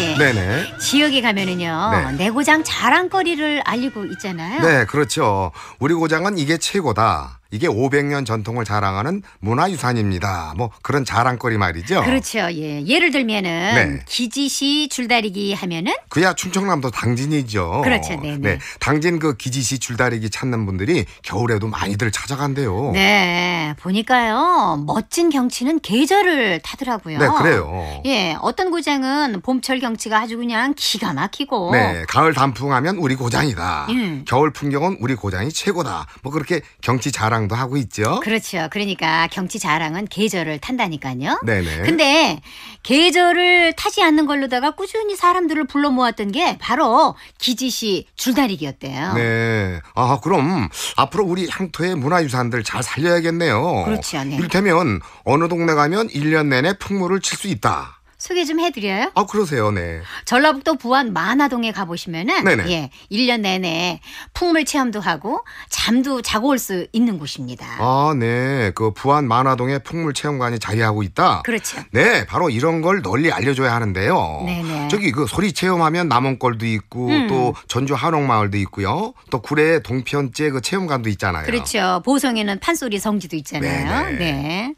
씨. 네네. 지역에 가면은요 네. 내 고장 자랑거리를 알리고 있잖아요. 네, 그렇죠. 우리 고장은 이게 최고다. 이게 500년 전통을 자랑하는 문화유산입니다. 뭐 그런 자랑거리 말이죠. 그렇죠. 예. 예를 들면은 네. 기지시 줄다리기 하면은 그야 충청남도 당진이죠. 그렇죠. 네네. 네. 네. 당진 그 기지시 줄다리기 찾는 분들이 겨울에도 많이들 찾아간대요. 네. 보니까요. 멋진 경치는 계절을 타더라고요. 네, 그래요. 예. 어떤 고장은 봄철 경치가 아주 그냥 기가 막히고 네. 가을 단풍하면 우리 고장이다. 음. 겨울 풍경은 우리 고장이 최고다. 뭐 그렇게 경치 자랑 자랑도 하고 있죠. 그렇죠. 그러니까 경치 자랑은 계절을 탄다니까요. 네네. 근데 계절을 타지 않는 걸로다가 꾸준히 사람들을 불러 모았던 게 바로 기지시 줄다리기였대요. 네. 아 그럼 앞으로 우리 향토의 문화유산들 잘 살려야겠네요. 그렇죠. 네. 이를테면 어느 동네 가면 1년 내내 풍물을 칠 수 있다. 소개 좀 해드려요? 아, 그러세요, 네. 전라북도 부안 만화동에 가보시면은, 예, 1년 내내 풍물 체험도 하고, 잠도 자고 올 수 있는 곳입니다. 아, 네. 그 부안 만화동에 풍물 체험관이 자리하고 있다? 그렇죠. 네, 바로 이런 걸 널리 알려줘야 하는데요. 네네. 저기 그 소리 체험하면 남원골도 있고, 음. 또 전주 한옥마을도 있고요. 또 구례 동편제 그 체험관도 있잖아요. 그렇죠. 보성에는 판소리 성지도 있잖아요. 네네. 네.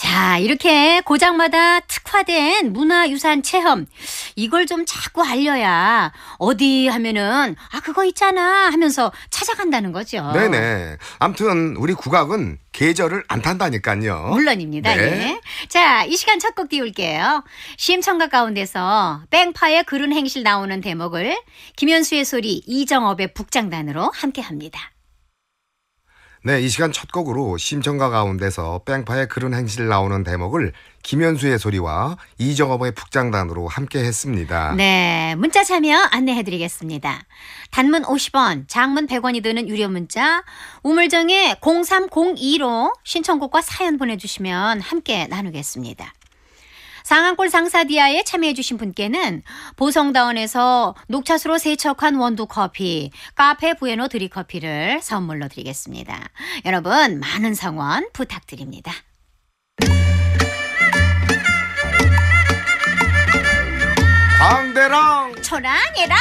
자, 이렇게 고장마다 특화된 문화유산 체험. 이걸 좀 자꾸 알려야 어디 하면은, 아, 그거 있잖아 하면서 찾아간다는 거죠. 네네. 암튼, 우리 국악은 계절을 안 탄다니까요. 물론입니다. 네. 예. 자, 이 시간 첫 곡 띄울게요. 시임청가 가운데서 뺑파의 그른 행실 나오는 대목을 김현수의 소리 이정업의 북장단으로 함께 합니다. 네, 이 시간 첫 곡으로 심청가 가운데서 뺑파의 그런 행실 나오는 대목을 김현수의 소리와 이정업의 북장단으로 함께 했습니다. 네, 문자 참여 안내해 드리겠습니다. 단문 50원, 장문 100원이 드는 유료 문자 우물정에 0302로 신청곡과 사연 보내주시면 함께 나누겠습니다. 상한골 상사디아에 참여해주신 분께는 보성다운에서 녹차수로 세척한 원두 커피, 카페 부에노 드리커피를 선물로 드리겠습니다. 여러분, 많은 성원 부탁드립니다. 광대랑 초랑이랑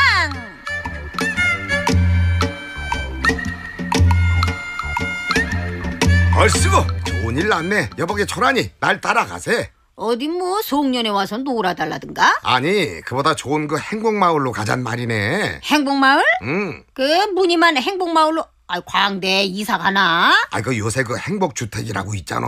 얼씨고 좋은 일 났네 여보게 초라이날 따라가세 어디 뭐 송년에 와서 놀아달라든가? 아니 그보다 좋은 그 행복마을로 가잔 말이네. 행복마을? 응. 음. 그 무늬만 행복마을로 아 광대 이사 가나? 아이 그 요새 그 행복주택이라고 있잖아.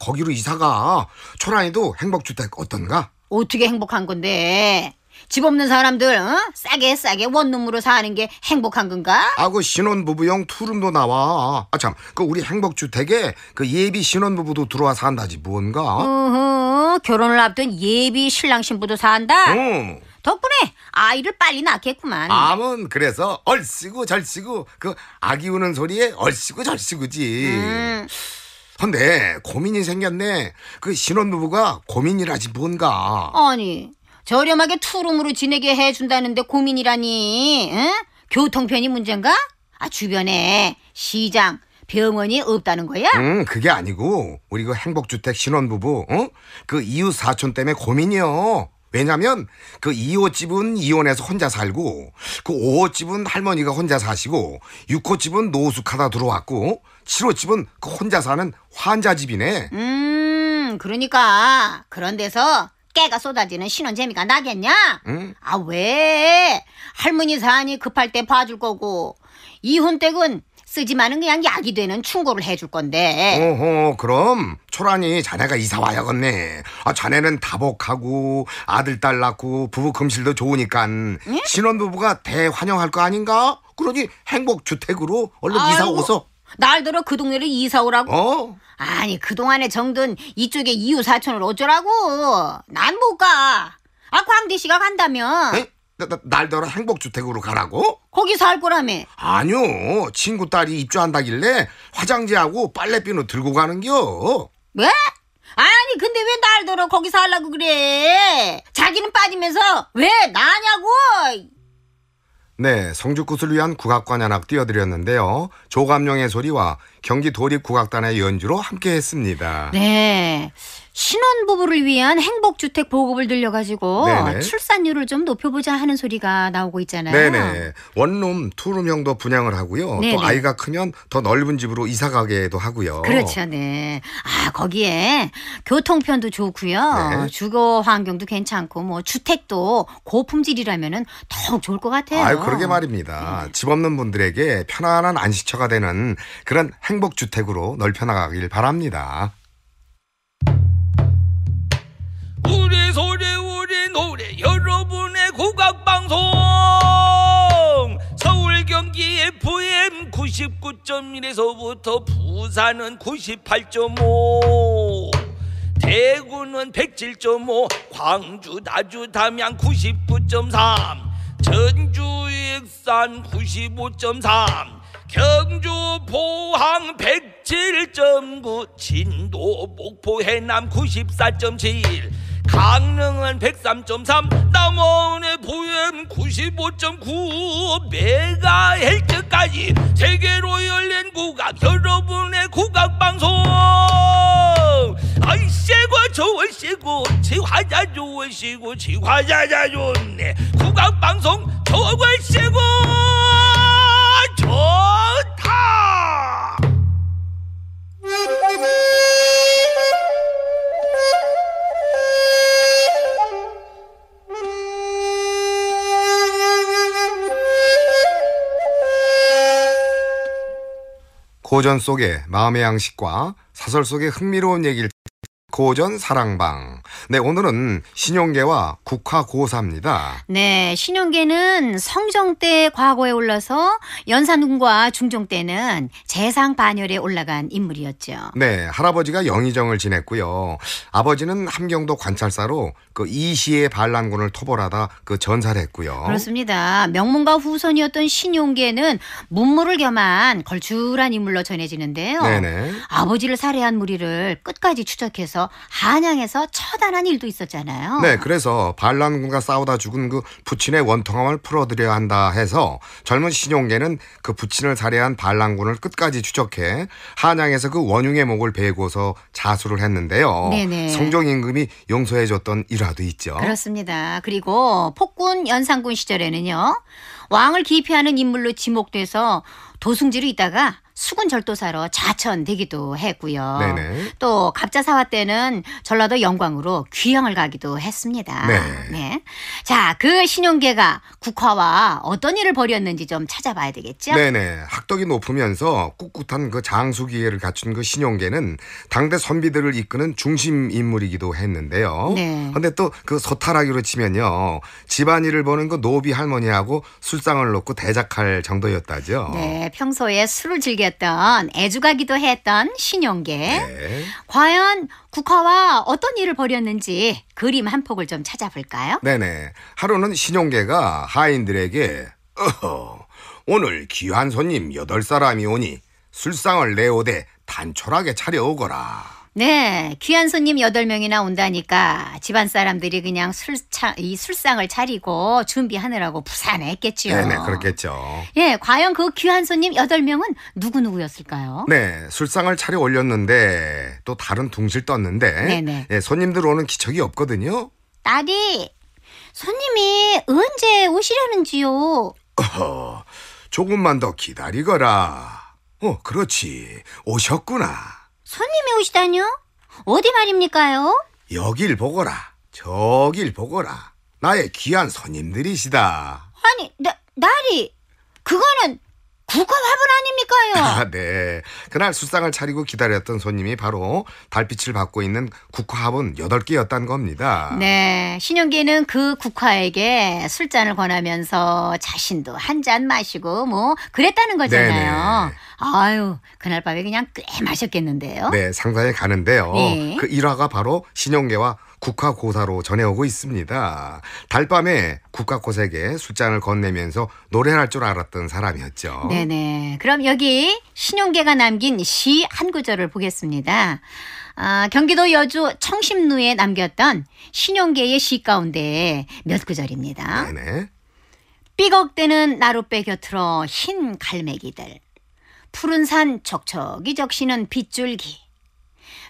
거기로 이사가. 초라해도 행복주택 어떤가? 어떻게 행복한 건데? 집 없는 사람들 어? 싸게 싸게 원룸으로 사는 게 행복한 건가? 아 그 신혼부부용 투룸도 나와. 아 참 그 우리 행복주택에 그 예비 신혼부부도 들어와 산다지 뭔가. 어허. 결혼을 앞둔 예비 신랑 신부도 산다. 음. 덕분에 아이를 빨리 낳겠구만. 암은 그래서 얼씨구 절씨구 그 아기 우는 소리에 얼씨구 절씨구지. 음. 근데 고민이 생겼네. 그 신혼부부가 고민이라지 뭔가. 아니 저렴하게 투룸으로 지내게 해준다는데 고민이라니. 응? 교통편이 문제인가? 아 주변에 시장, 병원이 없다는 거야? 음, 그게 아니고 우리 그 행복주택 신혼부부 어? 그 이웃 사촌 때문에 고민이요. 왜냐면 그 2호 집은 이혼해서 혼자 살고 그 5호 집은 할머니가 혼자 사시고 6호 집은 노숙하다 들어왔고 7호 집은 그 혼자 사는 환자 집이네. 음, 그러니까 그런 데서 깨가 쏟아지는 신혼 재미가 나겠냐? 응? 아 왜? 할머니 사안이 급할 때 봐줄 거고 이혼 댁은 쓰지 마는 그냥 약이 되는 충고를 해줄 건데. 오호, 그럼 초란이 자네가 이사 와야겠네. 아, 자네는 다복하고 아들 딸 낳고 부부 금실도 좋으니까 응? 예? 신혼부부가 대환영할 거 아닌가? 그러니 행복 주택으로 얼른 아이고. 이사 오서. 날 들어 그 동네를 이사 오라고? 어? 아니 그동안에 정든 이쪽에 이웃 사촌을 어쩌라고? 난 못 가. 아 광대 씨가 간다면. 에? 날더러 행복주택으로 가라고? 거기 살 거라며. 아니요. 친구 딸이 입주한다길래 화장지하고 빨래비누 들고 가는겨. 왜? 아니 근데 왜날 더러 거기 살라고 그래? 자기는 빠지면서 왜 나냐고? 네, 성주꽃을 위한 국악관 하나 띄워드렸는데요. 조감룡의 소리와 경기 도립국악단의 연주로 함께했습니다. 네. 신혼부부를 위한 행복주택 보급을 늘려가지고 네네. 출산율을 좀 높여보자 하는 소리가 나오고 있잖아요. 네네. 원룸, 투룸형도 분양을 하고요. 네네. 또 아이가 크면 더 넓은 집으로 이사가게도 하고요. 그렇죠. 네. 아, 거기에 교통편도 좋고요. 네. 주거 환경도 괜찮고 뭐 주택도 고품질이라면 더욱 좋을 것 같아요. 아유, 그러게 말입니다. 네. 집 없는 분들에게 편안한 안식처가 되는 그런 행복주택으로 넓혀나가길 바랍니다. 우리 소리 우리 노래 여러분의 국악방송 서울 경기 FM 99.1에서부터 부산은 98.5 대구는 107.5 광주 나주 담양 99.3 전주 익산 95.3 경주 포항 107.9 진도 목포 해남 94.7 강릉은 103.3 남원의 부엠 95.9 메가헬트까지 세계로 열린 국악 여러분의 국악방송 아이씨고 좋으시고 지화자 좋으시고 지화자자 좋네 국악방송 좋으시고 좋다. 고전 속의 마음의 양식과 사설 속의 흥미로운 얘기를 고전 사랑방. 네, 오늘은 신용계와 국화고사입니다. 네, 신용계는 성종 때 과거에 올라서 연산군과 중종 때는 재상 반열에 올라간 인물이었죠. 네, 할아버지가 영의정을 지냈고요. 아버지는 함경도 관찰사로 그 이시의 반란군을 토벌하다 그 전사했고요. 그렇습니다. 명문가 후손이었던 신용계는 문무를 겸한 걸출한 인물로 전해지는데요. 네네. 아버지를 살해한 무리를 끝까지 추적해서 그래서 한양에서 처단한 일도 있었잖아요. 네, 그래서 반란군과 싸우다 죽은 그 부친의 원통함을 풀어드려야 한다 해서 젊은 신용계는 그 부친을 살해한 반란군을 끝까지 추적해 한양에서 그 원흉의 목을 베고서 자수를 했는데요. 네네. 성종 임금이 용서해줬던 일화도 있죠. 그렇습니다. 그리고 폭군 연산군 시절에는요 왕을 기피하는 인물로 지목돼서 도승지로 있다가 수군 절도사로 자천되기도 했고요. 네네. 또 갑자사화 때는 전라도 영광으로 귀향을 가기도 했습니다. 네. 네. 자, 그 신용계가 국화와 어떤 일을 벌였는지 좀 찾아봐야 되겠죠? 네네. 학덕이 높으면서 꿋꿋한 그 장수 기회를 갖춘 그 신용계는 당대 선비들을 이끄는 중심 인물이기도 했는데요. 네. 근데 또 그 소탈하기로 치면요. 집안일을 보는 그 노비 할머니하고 술상을 놓고 대작할 정도였다죠. 네. 평소에 술을 즐겨 보였던 애주가기도 했던 신용계 네. 과연 국화와 어떤 일을 벌였는지 그림 한 폭을 좀 찾아볼까요? 네네 하루는 신용계가 하인들에게 어허, 오늘 귀한 손님 여덟 사람이 오니 술상을 내오되 단촐하게 차려오거라 네, 귀한 손님 8명이나 온다니까 집안 사람들이 그냥 술차, 이 술상을 차리고 준비하느라고 부산에 했겠지네 네, 그렇겠죠. 예, 과연 그 귀한 손님 8명은 누구누구였을까요? 네, 술상을 차려 올렸는데 또 다른 둥실 떴는데 네네. 네. 예, 손님들 오는 기척이 없거든요. 딸이 손님이 언제 오시려는지요? 어허, 조금만 더 기다리거라. 어, 그렇지. 오셨구나. 손님이 오시다뇨? 어디 말입니까요? 여길 보거라. 저길 보거라. 나의 귀한 손님들이시다. 아니, 나, 나리. 그거는 국화 화분 아닙니까요? 아, 네. 그날 술상을 차리고 기다렸던 손님이 바로 달빛을 받고 있는 국화 화분 8개였단 겁니다. 네. 신용기는그 국화에게 술잔을 권하면서 자신도 한 잔 마시고 뭐 그랬다는 거잖아요. 네네. 아유, 그날 밤에 그냥 꽤 마셨겠는데요. 네, 상사에 가는데요. 네. 그 일화가 바로 신용계와 국화고사로 전해오고 있습니다. 달밤에 국화고색에 숫자를 건네면서 노래할 줄 알았던 사람이었죠. 네네. 그럼 여기 신용계가 남긴 시 한 구절을 보겠습니다. 아, 경기도 여주 청심루에 남겼던 신용계의 시 가운데 몇 구절입니다. 네네. 삐걱대는 나룻배 곁으로 흰 갈매기들. 푸른 산적척이 적시는 빗줄기.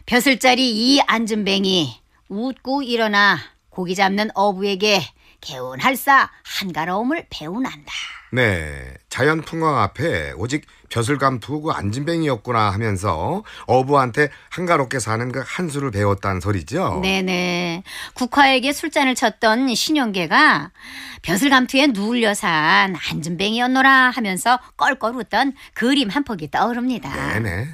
벼슬자리 이 앉은뱅이 웃고 일어나 고기 잡는 어부에게 개운할싸 한가로움을 배운한다. 네, 자연 풍광 앞에 오직 벼슬감 푸고 안진뱅이였구나 하면서 어부한테 한가롭게 사는 그 한수를 배웠다는 소리죠. 네네. 국화에게 술잔을 쳤던 신영계가 벼슬감투에 누울려 산 안진뱅이였노라 하면서 껄껄 웃던 그림 한 폭이 떠오릅니다. 네네.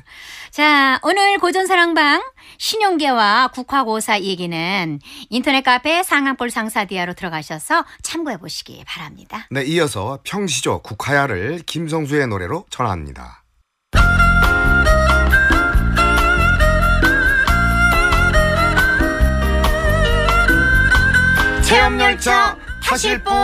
자, 오늘 고전사랑방 신용계와 국화고사 얘기는 인터넷 카페 상암골 상사디아로 들어가셔서 참고해 보시기 바랍니다. 네, 이어서 평시조 국화야를 김성수의 노래로 전합니다. 체험열차 타실 분!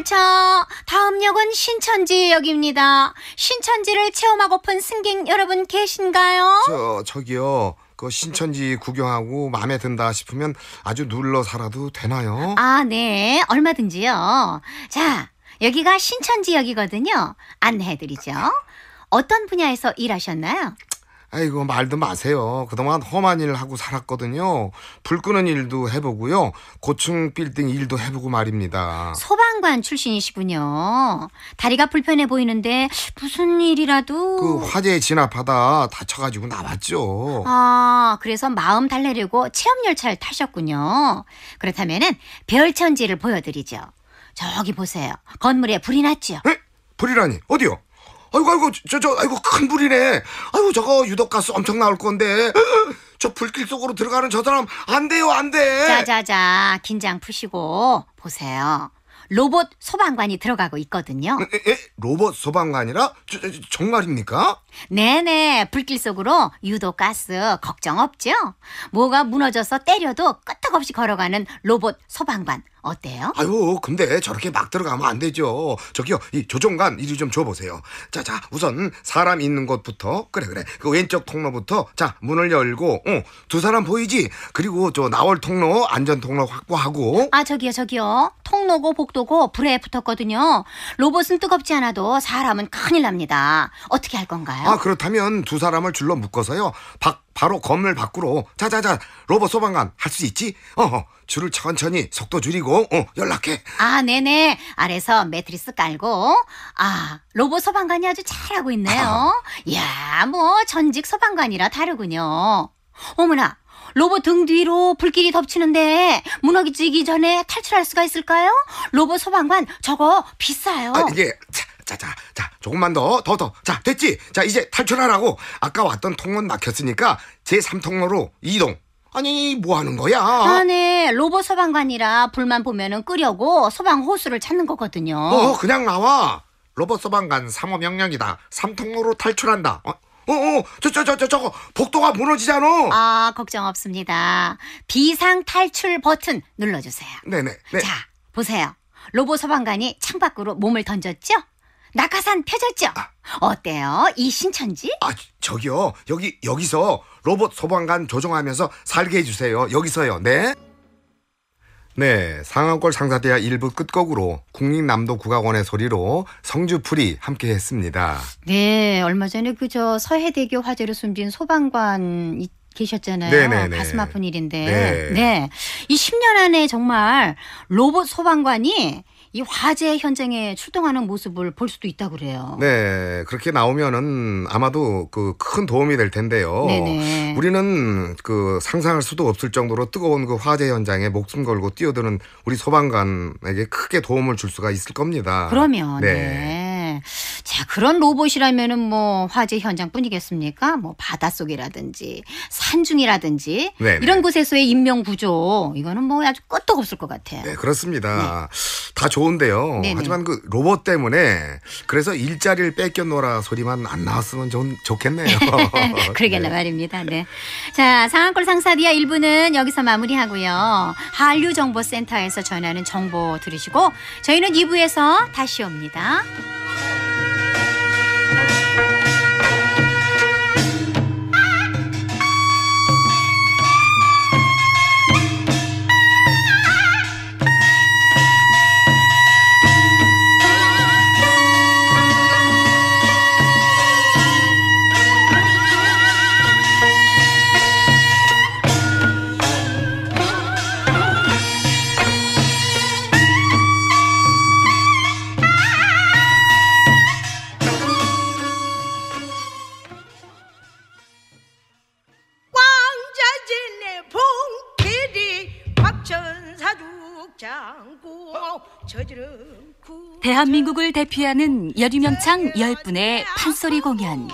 열차 다음 역은 신천지역입니다. 신천지를 체험하고픈 승객 여러분 계신가요? 저 저기요. 그 신천지 구경하고 마음에 든다 싶으면 아주 눌러 살아도 되나요? 아, 네. 얼마든지요. 자, 여기가 신천지역이거든요. 안내해드리죠. 어떤 분야에서 일하셨나요? 아이고 말도 마세요. 그동안 험한 일을 하고 살았거든요. 불 끄는 일도 해보고요. 고층 빌딩 일도 해보고 말입니다. 소방관 출신이시군요. 다리가 불편해 보이는데 무슨 일이라도 그 화재에 진압하다 다쳐가지고 나왔죠. 아 그래서 마음 달래려고 체험 열차를 타셨군요. 그렇다면은 별천지를 보여드리죠. 저기 보세요. 건물에 불이 났죠. 에? 불이라니 어디요? 아이고 아이고 저 저 아이고 큰 불이네. 아이고 저거 유독가스 엄청 나올 건데. 저 불길 속으로 들어가는 저 사람 안 돼요 안 돼. 자자자 긴장 푸시고 보세요. 로봇 소방관이 들어가고 있거든요. 에, 에? 로봇 소방관이라? 저, 저, 정말입니까? 네네. 불길 속으로 유독 가스 걱정 없죠? 뭐가 무너져서 때려도 끄떡없이 걸어가는 로봇 소방관. 어때요? 아유, 근데 저렇게 막 들어가면 안 되죠. 저기요, 이 조종관 이리 좀 줘보세요. 자, 자, 우선 사람 있는 곳부터, 그래, 그래. 그 왼쪽 통로부터, 자, 문을 열고, 어, 두 사람 보이지? 그리고 저 나올 통로, 안전 통로 확보하고. 아, 저기요, 저기요. 통로고 복도고 불에 붙었거든요. 로봇은 뜨겁지 않아도 사람은 큰일 납니다. 어떻게 할 건가요? 아, 그렇다면 두 사람을 줄로 묶어서요. 밖 바로 건물 밖으로 자자자 로봇 소방관 할 수 있지? 어, 어 줄을 천천히 속도 줄이고 어 연락해. 아 네네 아래서 매트리스 깔고 아 로봇 소방관이 아주 잘하고 있네요. 아. 이야 뭐 전직 소방관이라 다르군요. 어머나 로봇 등 뒤로 불길이 덮치는데 무너지기 전에 탈출할 수가 있을까요? 로봇 소방관 저거 비싸요. 아, 이게 차, 자, 자, 자, 조금만 더, 더, 더. 자, 됐지? 자, 이제 탈출하라고. 아까 왔던 통로는 막혔으니까 제3통로로 이동. 아니, 뭐 하는 거야? 아네, 로봇 소방관이라 불만 보면은 끄려고 소방 호수를 찾는 거거든요. 어, 그냥 나와. 로봇 소방관 3호 명령이다. 3통로로 탈출한다. 어? 어어 저저저 저 저거 복도가 무너지잖아. 아 걱정 없습니다. 비상 탈출 버튼 눌러주세요. 네네. 네. 자 보세요. 로봇 소방관이 창밖으로 몸을 던졌죠? 낙하산 펴졌죠? 아. 어때요? 이 신천지? 아 저기요 여기 여기서 로봇 소방관 조종하면서 살게 해주세요 여기서요 네? 네 상암골 상사대야 일부 끝곡으로 국립남도 국악원의 소리로 성주풀이 함께 했습니다 네 얼마 전에 그저 서해대교 화재로 숨진 소방관 계셨잖아요. 네네네. 네, 네. 가슴 아픈 일인데. 네. 네. 이 10년 안에 정말 로봇 소방관이 이 화재 현장에 출동하는 모습을 볼 수도 있다고 그래요. 네, 그렇게 나오면은 아마도 그 큰 도움이 될 텐데요. 네네. 우리는 그 상상할 수도 없을 정도로 뜨거운 그 화재 현장에 목숨 걸고 뛰어드는 우리 소방관에게 크게 도움을 줄 수가 있을 겁니다. 그러면 네. 네. 자, 그런 로봇이라면뭐 화재 현장뿐이겠습니까? 뭐 바닷속이라든지 산중이라든지 네네. 네. 이런 곳에서의 인명 구조 이거는 뭐 아주 끝도 없을 것 같아요. 네, 그렇습니다. 네. 다 좋은데요. 네네. 네. 하지만 그 로봇 때문에 그래서 일자리를 뺏겨놓으라 소리만 안 나왔으면 좋, 좋겠네요. 그러겠나 네. 말입니다. 네. 자, 상한골 상사디아 1부는 여기서 마무리하고요. 한류 정보센터에서 전하는 정보 들으시고 저희는 2부에서 다시 옵니다. 대한민국을 대표하는 여류명창 10분의 판소리 공연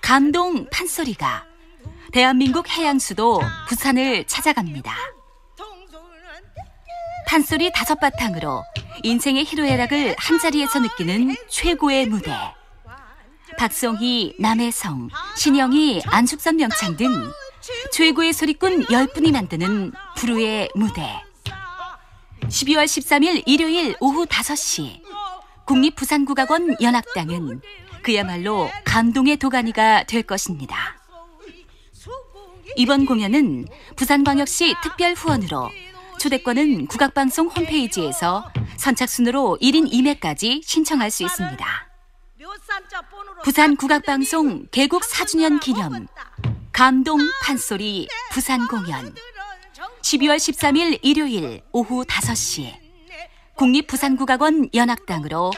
감동 판소리가 대한민국 해양수도 부산을 찾아갑니다. 판소리 다섯 바탕으로 인생의 희로애락을 한자리에서 느끼는 최고의 무대. 박송희, 남혜성, 신영희, 안숙선 명창 등 최고의 소리꾼 10분이 만드는 부르의 무대. 12월 13일 일요일 오후 5시 국립부산국악원 연합당은 그야말로 감동의 도가니가 될 것입니다. 이번 공연은 부산광역시 특별 후원으로 초대권은 국악방송 홈페이지에서 선착순으로 1인 2매까지 신청할 수 있습니다. 부산 국악방송 개국 4주년 기념 감동 판소리 부산 공연 12월 13일 일요일 오후 5시 국립부산국악원 연악당으로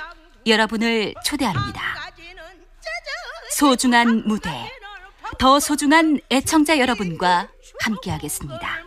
여러분을 초대합니다. 소중한 무대, 더 소중한 애청자 여러분과 함께하겠습니다.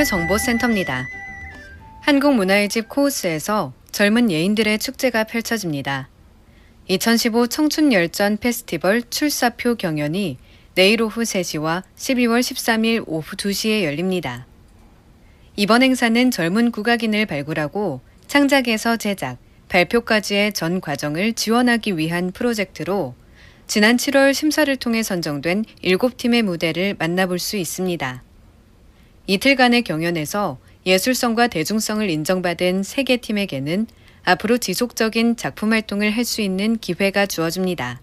한류정보센터입니다. 한국문화의 집 코우스에서 젊은 예인들의 축제가 펼쳐집니다. 2015 청춘열전 페스티벌 출사표 경연이 내일 오후 3시와 12월 13일 오후 2시에 열립니다. 이번 행사는 젊은 국악인을 발굴하고 창작에서 제작, 발표까지의 전 과정을 지원하기 위한 프로젝트로 지난 7월 심사를 통해 선정된 7팀의 무대를 만나볼 수 있습니다. 이틀간의 경연에서 예술성과 대중성을 인정받은 세개 팀에게는 앞으로 지속적인 작품 활동을 할 수 있는 기회가 주어집니다.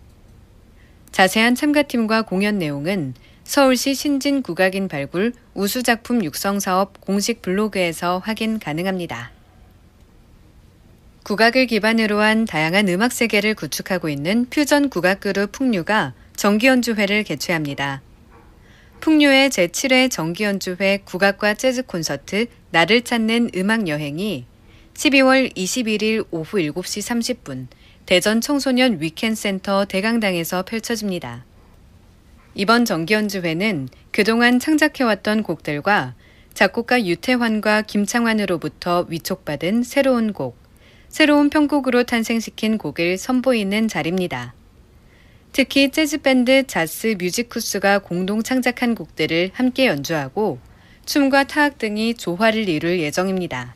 자세한 참가팀과 공연 내용은 서울시 신진국악인 발굴 우수작품 육성사업 공식 블로그에서 확인 가능합니다. 국악을 기반으로 한 다양한 음악 세계를 구축하고 있는 퓨전 국악 그룹 풍류가 정기연주회를 개최합니다. 풍류의 제7회 정기연주회 국악과 재즈 콘서트 나를 찾는 음악 여행이 12월 21일 오후 7시 30분 대전 청소년 위켄센터 대강당에서 펼쳐집니다. 이번 정기연주회는 그동안 창작해왔던 곡들과 작곡가 유태환과 김창환으로부터 위촉받은 새로운 곡, 새로운 편곡으로 탄생시킨 곡을 선보이는 자리입니다. 특히 재즈밴드 자스 뮤지쿠스가 공동 창작한 곡들을 함께 연주하고 춤과 타악 등이 조화를 이룰 예정입니다.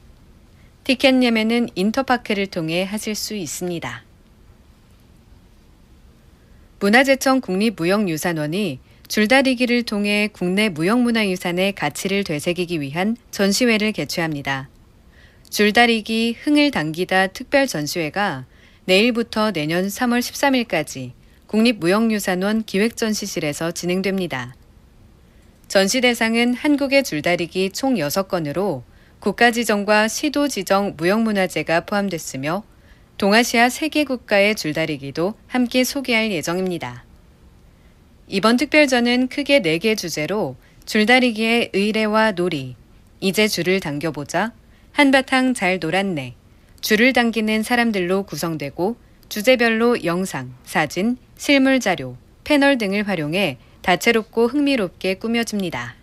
티켓 예매는 인터파크를 통해 하실 수 있습니다. 문화재청 국립무형유산원이 줄다리기를 통해 국내 무형문화유산의 가치를 되새기기 위한 전시회를 개최합니다. 줄다리기 흥을 당기다 특별 전시회가 내일부터 내년 3월 13일까지 국립무형유산원 기획전시실에서 진행됩니다. 전시 대상은 한국의 줄다리기 총 6건으로 국가지정과 시도지정 무형문화재가 포함됐으며 동아시아 세계 국가의 줄다리기도 함께 소개할 예정입니다. 이번 특별전은 크게 4개 주제로 줄다리기의 의뢰와 놀이, 이제 줄을 당겨보자, 한바탕 잘 놀았네, 줄을 당기는 사람들로 구성되고 주제별로 영상, 사진, 실물 자료, 패널 등을 활용해 다채롭고 흥미롭게 꾸며줍니다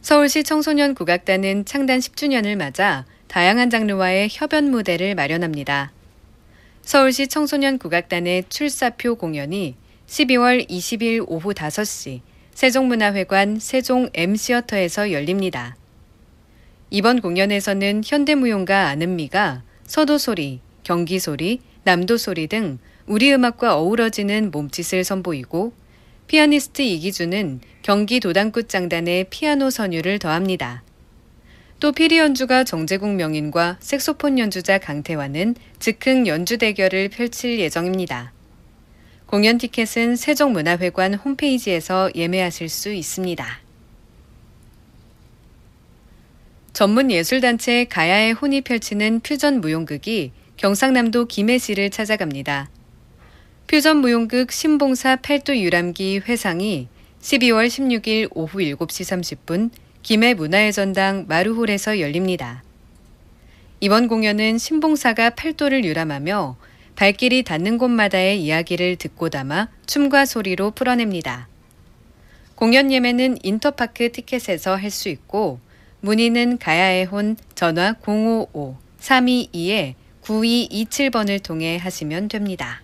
서울시 청소년 국악단은 창단 10주년을 맞아 다양한 장르와의 협연 무대를 마련합니다. 서울시 청소년 국악단의 출사표 공연이 12월 20일 오후 5시 세종문화회관 세종 M시어터에서 열립니다. 이번 공연에서는 현대무용가 아는미가 서도소리, 경기소리, 남도소리 등 우리 음악과 어우러지는 몸짓을 선보이고 피아니스트 이기준은 경기 도당굿 장단에 피아노 선율을 더합니다. 또 피리 연주가 정재국 명인과 색소폰 연주자 강태환은 즉흥 연주 대결을 펼칠 예정입니다. 공연 티켓은 세종문화회관 홈페이지에서 예매하실 수 있습니다. 전문 예술단체 가야의 혼이 펼치는 퓨전 무용극이 경상남도 김해시를 찾아갑니다. 표전무용극 신봉사 팔도 유람기 회상이 12월 16일 오후 7시 30분 김해 문화의 전당 마루홀에서 열립니다. 이번 공연은 신봉사가 팔도를 유람하며 발길이 닿는 곳마다의 이야기를 듣고 담아 춤과 소리로 풀어냅니다. 공연 예매는 인터파크 티켓에서 할 수 있고 문의는 가야의 혼 전화 055-322에 9227번을 통해 하시면 됩니다.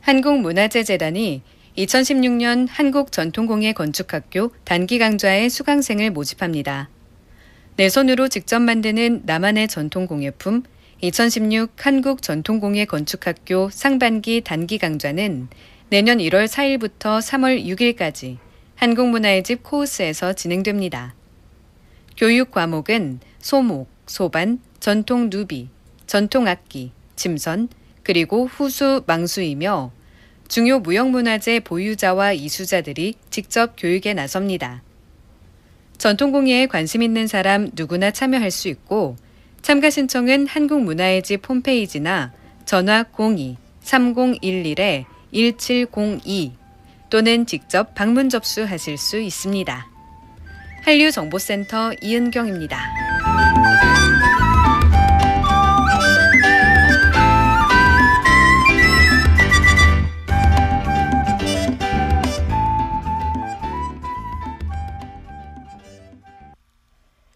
한국문화재재단이 2016년 한국전통공예 건축학교 단기 강좌의 수강생을 모집합니다. 내 손으로 직접 만드는 나만의 전통공예품 2016 한국전통공예 건축학교 상반기 단기 강좌는 내년 1월 4일부터 3월 6일까지 한국문화의 집 코우스에서 진행됩니다. 교육 과목은 소목, 소반, 전통 누비, 전통 악기, 침선 그리고 후수 망수이며 중요 무형문화재 보유자와 이수자들이 직접 교육에 나섭니다. 전통공예에 관심 있는 사람 누구나 참여할 수 있고 참가 신청은 한국문화의 집 홈페이지나 전화 0 2 3 0 1 1 1702 또는 직접 방문 접수하실 수 있습니다. 한류정보센터 이은경입니다.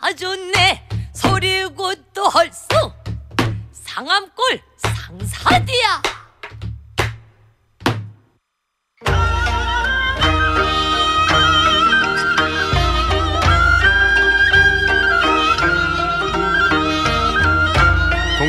아주 내 소리고 또 헐수 상암골 상사디야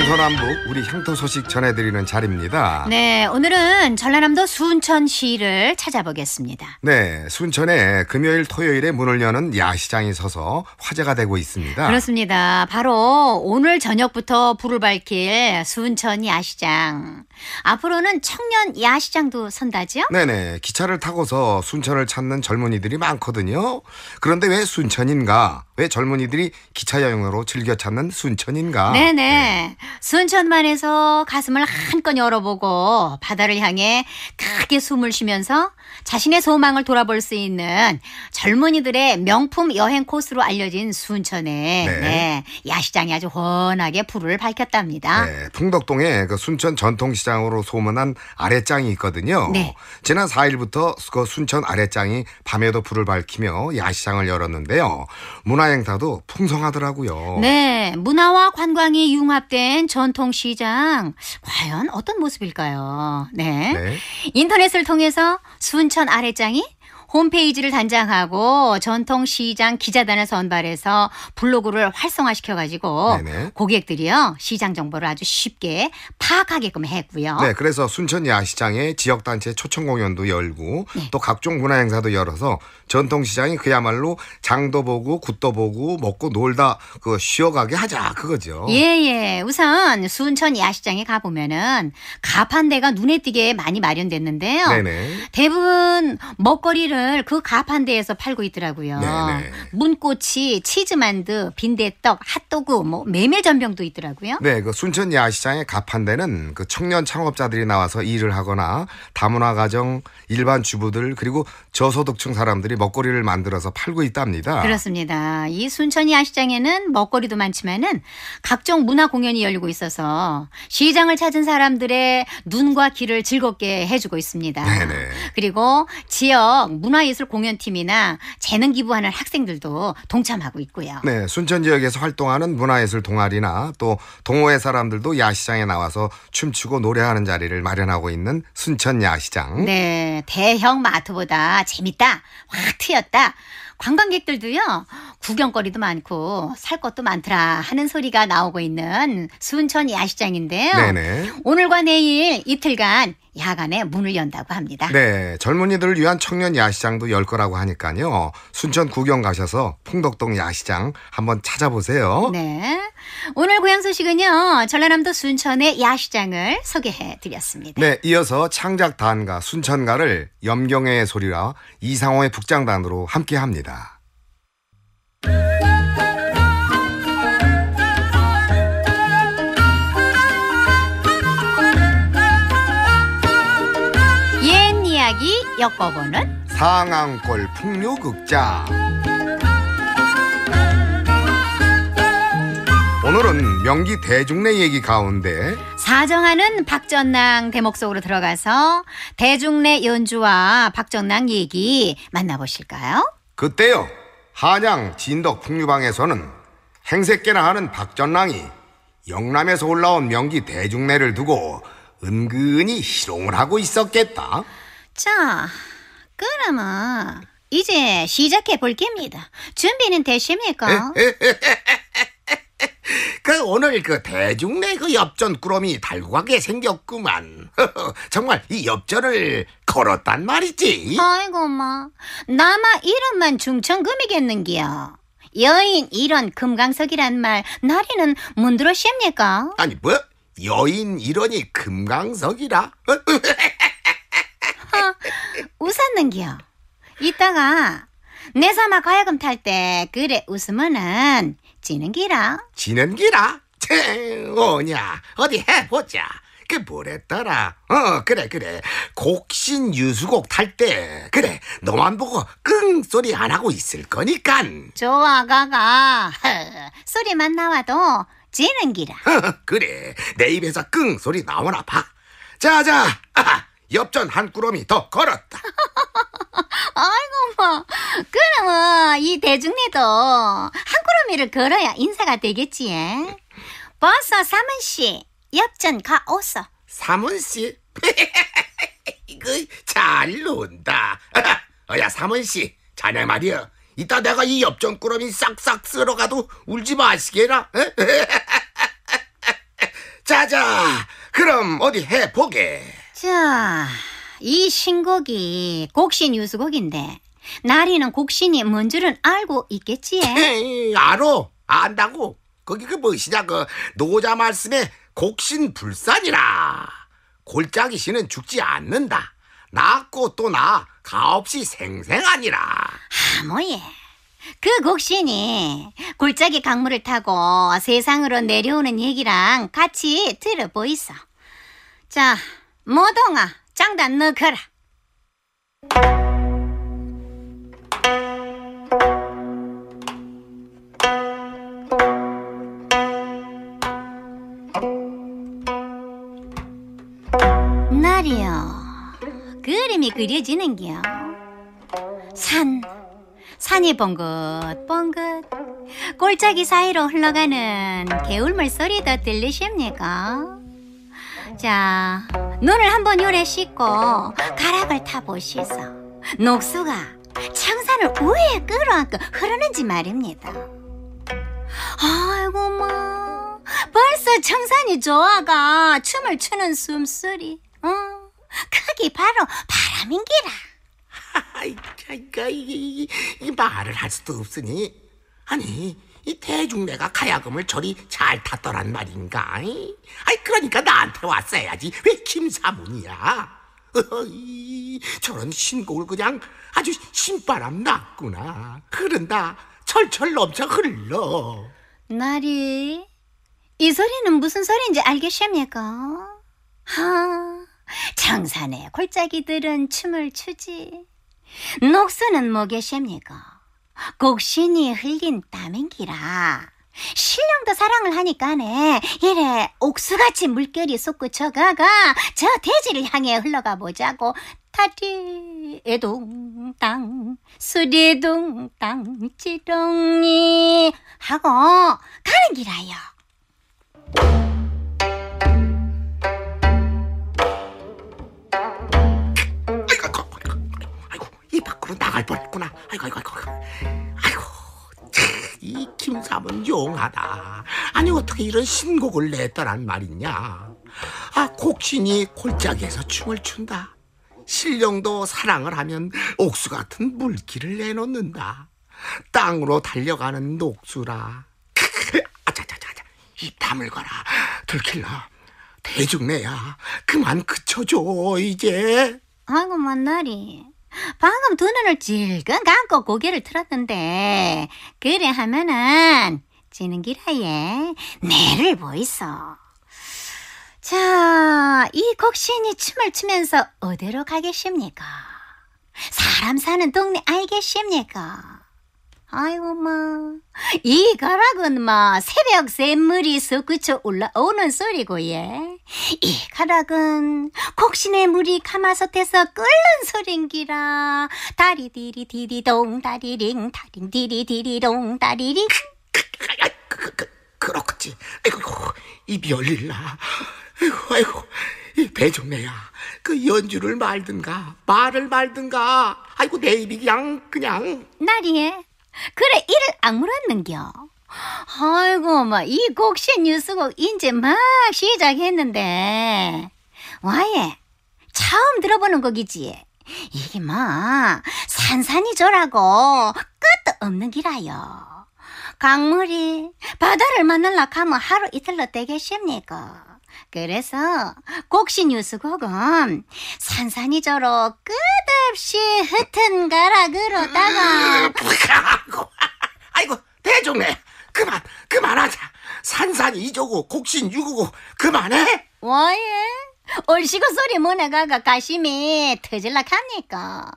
동서남북 우리 향토 소식 전해드리는 자리입니다. 네, 오늘은 전라남도 순천시를 찾아보겠습니다. 네, 순천에 금요일 토요일에 문을 여는 야시장이 서서 화제가 되고 있습니다. 그렇습니다. 바로 오늘 저녁부터 불을 밝힐 순천 야시장. 앞으로는 청년 야시장도 선다지요? 네네, 기차를 타고서 순천을 찾는 젊은이들이 많거든요. 그런데 왜 순천인가? 왜 젊은이들이 기차 여행으로 즐겨 찾는 순천인가? 네네. 네. 순천만에서 가슴을 한껏 열어보고 바다를 향해 크게 숨을 쉬면서 자신의 소망을 돌아볼 수 있는 젊은이들의 명품 여행 코스로 알려진 순천에 네. 네, 야시장이 아주 훤하게 불을 밝혔답니다. 네, 풍덕동에 그 순천 전통시장으로 소문한 아래장이 있거든요. 네. 지난 4일부터 그 순천 아래장이 밤에도 불을 밝히며 야시장을 열었는데요. 문화행사도 풍성하더라고요. 네, 문화와 관광이 융합된 있는 전통시장 과연 어떤 모습일까요? 네. 네. 인터넷을 통해서 순천 아래장이 홈페이지를 단장하고 전통시장 기자단을 선발해서 블로그를 활성화시켜가지고 고객들이요 시장 정보를 아주 쉽게 파악하게끔 했고요. 네, 그래서 순천 야시장에 지역 단체 초청 공연도 열고 네. 또 각종 문화 행사도 열어서 전통시장이 그야말로 장도 보고 굿도 보고 먹고 놀다 그 쉬어가게 하자 그거죠. 예예, 예. 우선 순천 야시장에 가 보면은 가판대가 눈에 띄게 많이 마련됐는데요. 네네. 대부분 먹거리를 오늘 그 가판대에서 팔고 있더라고요. 네네. 문꼬치, 치즈만두, 빈대떡, 핫도그, 뭐 메밀 전병도 있더라고요. 네, 그 순천 야시장의 가판대는 그 청년 창업자들이 나와서 일을 하거나 다문화 가정, 일반 주부들 그리고 저소득층 사람들이 먹거리를 만들어서 팔고 있답니다. 그렇습니다. 이 순천 야시장에는 먹거리도 많지만은 각종 문화 공연이 열리고 있어서 시장을 찾은 사람들의 눈과 귀를 즐겁게 해주고 있습니다. 네네. 네. 그리고 지역 문화예술 공연팀이나 재능 기부하는 학생들도 동참하고 있고요. 네, 순천 지역에서 활동하는 문화예술 동아리나 또 동호회 사람들도 야시장에 나와서 춤추고 노래하는 자리를 마련하고 있는 순천 야시장. 네, 대형 마트보다 재밌다, 확 트였다. 관광객들도요 구경거리도 많고 살 것도 많더라 하는 소리가 나오고 있는 순천 야시장인데요. 네네. 오늘과 내일 이틀간 야간에 문을 연다고 합니다. 네, 젊은이들을 위한 청년 야시장도 열 거라고 하니까요. 순천 구경 가셔서 풍덕동 야시장 한번 찾아보세요. 네. 오늘 고향 소식은요. 전라남도 순천의 야시장을 소개해 드렸습니다. 네, 이어서 창작 단과 순천가를 염경의 소리와 이상호의 북장단으로 함께 합니다. 엮어보는 상암골 풍류극장 오늘은 명기 대중내 얘기 가운데 사정하는 박전랑 대목 속으로 들어가서 대중내 연주와 박전랑 얘기 만나보실까요? 그때요 한양 진덕 풍류방에서는 행색개나 하는 박전랑이 영남에서 올라온 명기 대중내를 두고 은근히 희롱을 하고 있었겠다. 자, 그러면 이제 시작해 볼 겁니다. 준비는 되십니까? 그 오늘 그 대중네 그 엽전 꾸러미 달고하게 생겼구만. 정말 이 엽전을 걸었단 말이지. 아이고 마, 나마 이름만 중천금이겠는기야. 여인 이런 금강석이란 말 나리는 문 들었십니까? 아니 뭐 여인 이런이 금강석이라? 웃었는겨. 이따가 내사마 가야금 탈 때 그래 웃으면은 지는 기라. 지는 기라? 채, 오냐. 어디 해보자. 그 뭐랬더라? 어 그래 그래 곡신 유수곡 탈 때 그래 너만 보고 끙 소리 안 하고 있을 거니까 좋아 가가 소리만 나와도 지는 기라 그래 내 입에서 끙 소리 나오나 봐 자자 아하. 엽전 한 꾸러미 더 걸었다. 아이고 뭐그러면이대중네도한 꾸러미를 걸어야 인사가 되겠지. 예? 벌써 사문 씨 엽전 가오서 사문 씨 이거 잘 논다. 어야 사문 씨 자네 말이야. 이따 내가 이 엽전 꾸러미 싹싹 쓸어 가도 울지 마시게라. 자자 어? 그럼 어디 해보게. 자, 이 신곡이 곡신 유수곡인데 나리는 곡신이 뭔 줄은 알고 있겠지? 에이, 알어 안다고 거기 그 뭐시냐 그 노자 말씀에 곡신 불산이라 골짜기 신은 죽지 않는다 낳고 또낳 가없이 생생하니라 아 뭐예 그 곡신이 골짜기 강물을 타고 세상으로 내려오는 얘기랑 같이 들어보이소 자 모동아 장단 넣거라. 날이요, 그림이 그려지는겨. 산, 산이 번긋번긋, 골짜기 사이로 흘러가는 개울물 소리도 들리십니까? 자, 눈을 한 번 요래 씻고 가락을 타보시소. 녹수가 청산을 위에 끌어안고 흐르는지 말입니다. 아이고 마 벌써 청산이 좋아가 춤을 추는 숨소리. 어, 크기 바로 바람인기라. 아이, 이게, 이게 말을 할 수도 없으니 아니 이 대중내가 가야금을 저리 잘 탔더란 말인가? 아이 그러니까 나한테 왔어야지 왜 김사문이야? 어이, 저런 신곡을 그냥 아주 신바람 났구나. 흐른다. 철철 넘쳐 흘러. 나리, 이 소리는 무슨 소리인지 알겠습니까? 하, 장산의 골짜기들은 춤을 추지. 녹수는 뭐겠습니까? 곡신이 흘린 땀행기라 신령도 사랑을 하니까네 이래 옥수같이 물결이 솟구쳐가가저 대지를 향해 흘러가 보자고 타디에동땅 수리동땅 지렁이 하고 가는 길아요. 밖으로 나갈 뻔했구나. 아이고 아이고 아이고. 아이고 참, 이 김삼은 용하다. 아니 어떻게 이런 신곡을 냈더란 말이냐. 아 곡신이 골짜기에서 춤을 춘다. 신령도 사랑을 하면 옥수 같은 물기를 내놓는다. 땅으로 달려가는 녹수라. 아자자자자 입 다물거라 들킬라. 대중내야 그만 그쳐줘 이제. 아이고 만나리 방금 두 눈을 질끈 감고 고개를 틀었는데 그래 하면은 지는 길하에 내를 보이소. 뭐 자, 이 곡신이 춤을 추면서 어디로 가겠습니까 사람 사는 동네 알겠습니까 아이고 마. 뭐. 이 가락은 마 뭐 새벽 샘물이 솟구쳐 올라오는 소리고 예. 이 가락은 곡신의 물이 가마솥에서 끓는 소린기라. 다리 디리 디리 동 다리링 다링 디리 디리 동 다리링. 그렇겠지. 아이고 입이 열릴라. 아이고 아이고 배종래야 그 연주를 말든가 말을 말든가 아이고 내 입이 그냥 그냥 나리에 그래, 이를 악물었는겨. 아이고, 막, 뭐, 이 곡시 뉴스곡 이제 막 시작했는데. 와예, 처음 들어보는 곡이지. 이게 막, 뭐, 산산이조라고 끝도 없는 기라요. 강물이 바다를 만날라 가면 하루 이틀로 되겠십니까? 그래서 곡시 뉴스 곡은 산산이 저로 끝없이 흩은 가락으로다가 음. 아이고 대종네 그만 그만하자 산산 이조고 곡신 유고고 그만해 와예 얼씨구 소리 문에가가 가심이 터질락합니까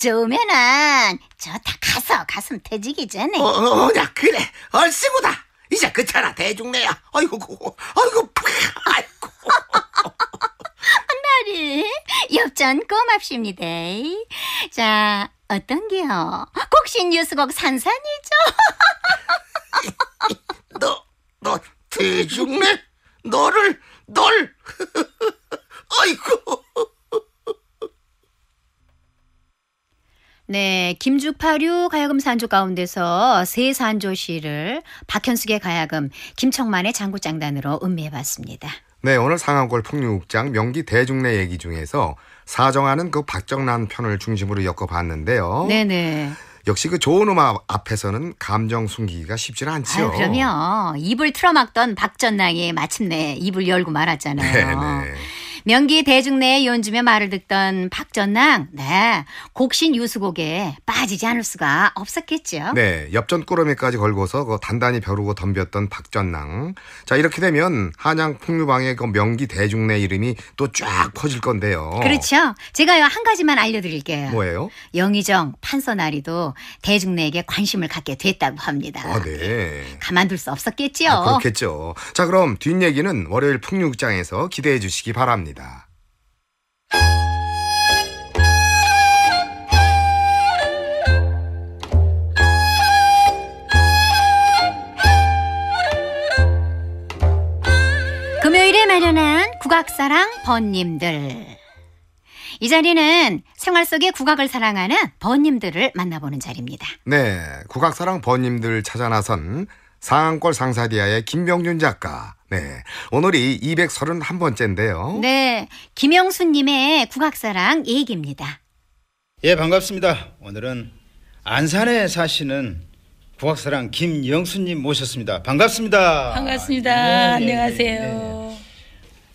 좋으면은 저 다 가서 가슴 터지기 전에 어, 어, 어 야 그래 얼씨구다 이제 그차나대중네야 아이고, 아이고, 아이고. 나리, 엽전 고맙십니다. 자, 어떤 게요? 곡신 뉴스곡 산산이죠? 너, 너 대중내? 너를, 널. 아이고. 네, 김죽파류 가야금 산조 가운데서 세 산조 시를 박현숙의 가야금, 김청만의 장구장단으로 음미해봤습니다. 네, 오늘 상암골 풍류극장 명기 대중내 얘기 중에서 사정하는 그 박정란 편을 중심으로 엮어봤는데요. 네네. 역시 그 좋은 음악 앞에서는 감정 숨기기가 쉽지는 않지요. 그러면 입을 틀어막던 박전랑이 마침내 입을 열고 말았잖아요. 네네. 네. 명기 대중내의 연주며 말을 듣던 박전낭 네, 곡신 유수곡에 빠지지 않을 수가 없었겠죠. 네, 엽전 꾸러미까지 걸고서 그 단단히 벼르고 덤볐던 박전낭 자, 이렇게 되면 한양 풍류방의 그 명기 대중내 이름이 또 쫙 퍼질 건데요. 그렇죠. 제가요, 한 가지만 알려드릴게요. 뭐예요? 영의정 판서나리도 대중내에게 관심을 갖게 됐다고 합니다. 아, 네. 예, 가만둘 수 없었겠죠. 아, 그렇겠죠. 자, 그럼 뒷얘기는 월요일 풍류극장에서 기대해 주시기 바랍니다. 있습니다. 금요일에 마련한 국악사랑 번님들. 이 자리는 생활 속의 국악을 사랑하는 번님들을 만나보는 자리입니다. 네, 국악사랑 번님들 찾아 나선 상한골 상사디아의 김병준 작가, 네. 오늘이 231번째인데요. 네. 김영수님의 국악사랑 얘기입니다. 예, 반갑습니다. 오늘은 안산에 사시는 국악사랑 김영수님 모셨습니다. 반갑습니다. 반갑습니다. 네, 네 안녕하세요. 네, 네.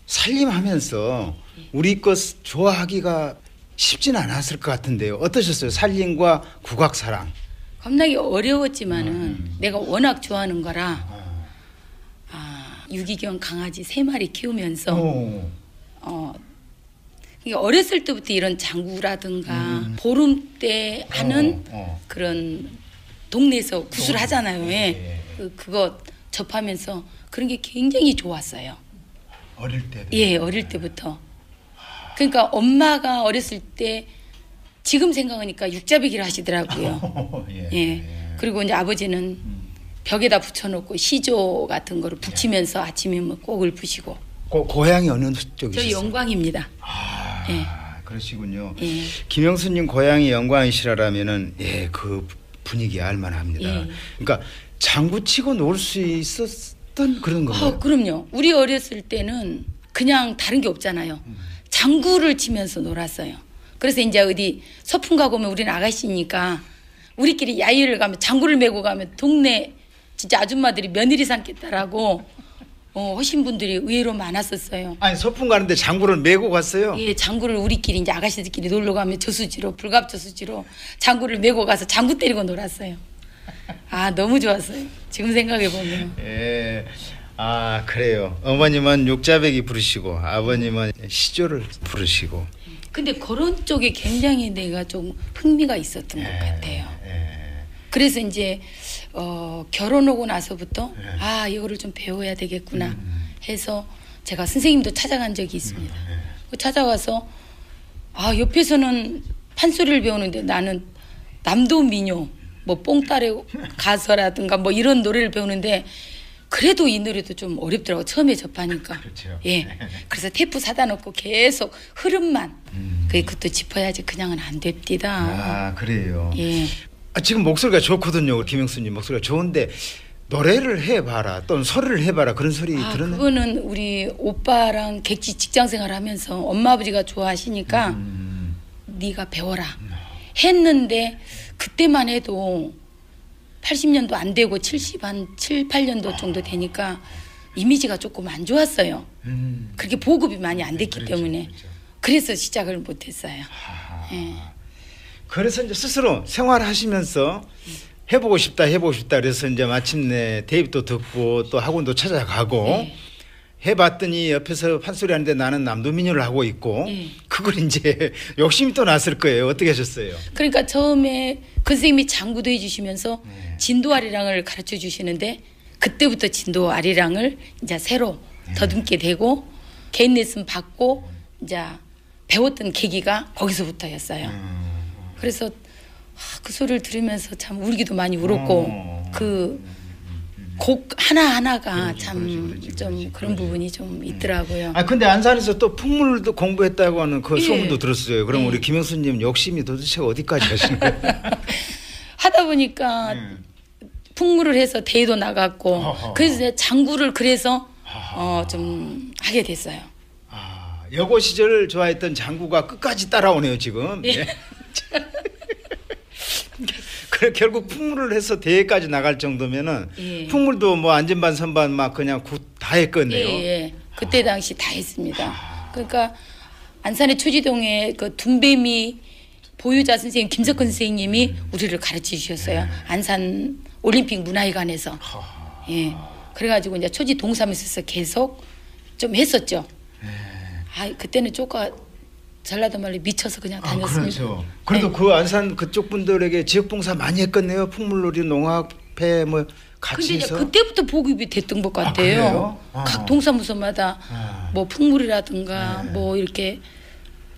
살림하면서 우리 것 좋아하기가 쉽진 않았을 것 같은데요. 어떠셨어요? 살림과 국악사랑. 겁나게 어려웠지만은 음. 내가 워낙 좋아하는 거라 유기견 강아지 세 마리 키우면서 오. 어, 어 어렸을 때부터 이런 장구라든가 음, 음. 보름 때 하는 어, 어. 그런 동네에서 구슬하잖아요. 예. 예, 예. 그, 그거 접하면서 그런 게 굉장히 좋았어요. 어릴 때 예, 어릴 때부터. 그러니까 엄마가 어렸을 때 지금 생각하니까 육자백이라 하시더라고요. 어, 예, 예, 그리고 이제 아버지는 음. 벽에다 붙여놓고 시조 같은 거를 붙이면서 아침에면 뭐 꼭을 부시고. 고, 고향이 어느 쪽이시요저 영광입니다. 아, 예. 그러시군요. 예. 김영수님 고향이 영광이시라라면은 예, 그 분위기 알만합니다. 예. 그러니까 장구 치고 놀 수 있었던 그런 거가요 아, 어, 그럼요. 우리 어렸을 때는 그냥 다른 게 없잖아요. 음. 장구를 치면서 놀았어요. 그래서 이제 어디 서풍 가고 오면 우리는 아가씨니까 우리끼리 야유를 가면 장구를 메고 가면 동네 진짜 아줌마들이 며느리 삼겠다라고 오 어, 하신 분들이 의외로 많았었어요. 아니 소풍 가는데 장구를 메고 갔어요. 예, 장구를 우리끼리 이제 아가씨들끼리 놀러 가면 저수지로 불갑 저수지로 장구를 메고 가서 장구 때리고 놀았어요. 아 너무 좋았어요. 지금 생각해 보면. 예. 아 그래요. 어머님은 육자백이 부르시고 아버님은 시조를 부르시고. 근데 그런 쪽에 굉장히 내가 좀 흥미가 있었던 예, 것 같아요. 예. 그래서 이제 어, 결혼하고 나서부터 네. 아 이거를 좀 배워야 되겠구나 음. 음. 해서 제가 선생님도 찾아간 적이 있습니다. 음. 네. 그 찾아가서 아 옆에서는 판소리를 배우는데 나는 남도 민요 뭐 뽕따래 가서라든가 뭐 이런 노래를 배우는데 그래도 이 노래도 좀 어렵더라고 처음에 접하니까 그렇죠. 예 네. 그래서 테이프 사다 놓고 계속 흐름만 음. 그것도 짚어야지 그냥은 안됩니다아 그래요 예 아, 지금 목소리가 좋거든요. 김영수님 목소리가 좋은데 노래를 해봐라 또는 소리를 해봐라 그런 소리 아, 들었나요? 그거는 우리 오빠랑 객지 직장 생활하면서 엄마 아버지가 좋아하시니까 음. 네가 배워라 음. 했는데 그때만 해도 80년도 안 되고 70 한 7, 8년도 정도 되니까 이미지가 조금 안 좋았어요. 음. 그렇게 보급이 많이 안 됐기 그렇죠, 때문에 그렇죠. 그래서 시작을 못했어요. 아. 네. 그래서 이제 스스로 생활하시면서 해보고 싶다, 해보고 싶다. 그래서 이제 마침내 대입도 듣고 또 학원도 찾아가고 네. 해봤더니 옆에서 판소리 하는데 나는 남도민요를 하고 있고 네. 그걸 이제 욕심이 또 났을 거예요. 어떻게 하셨어요? 그러니까 처음에 그 선생님이 장구도 해주시면서 네. 진도 아리랑을 가르쳐 주시는데 그때부터 진도 아리랑을 이제 새로 네. 더듬게 되고 개인 레슨 받고 이제 배웠던 계기가 거기서부터였어요. 음. 그래서 아, 그 소리를 들으면서 참 울기도 많이 울었고 어. 그곡 음, 음, 음. 하나 하나가 참 좀 그런 부분이 좀 있더라고요. 아 근데 안산에서 또 풍물도 공부했다고 하는 그 예. 소문도 들었어요. 그럼 예. 우리 김영수님 욕심이 도대체 어디까지 가시는 거예요? 하다 보니까 예. 풍물을 해서 대회도 나갔고 허허. 그래서 장구를 그래서 어좀 하게 됐어요. 아 여고 시절 좋아했던 장구가 끝까지 따라오네요 지금. 예. 예. 그래 결국 풍물을 해서 대회까지 나갈 정도면은 예. 풍물도 뭐 안전반 선반 막 그냥 곧다했거든요 예, 예. 그때 당시 아. 다 했습니다. 그러니까 안산의 초지동에 그둔뱀이 보유자 선생님 김석근 선생님이 우리를 가르쳐 주셨어요. 네. 안산 올림픽 문화회관에서. 예. 그래가지고 이제 초지 동삼에서 계속 좀 했었죠. 네. 아 그때는 조금 전라도 말로 미쳐서 그냥 아, 다녔습니다. 그렇죠. 그래도 네. 그 안산 그쪽 분들에게 지역봉사 많이 했겠네요. 풍물놀이, 농악회 뭐 같이 근데 해서. 그때부터 보급이 됐던 것 아, 같아요. 아, 어. 각 동사무소마다 아. 뭐 풍물이라든가 네. 뭐 이렇게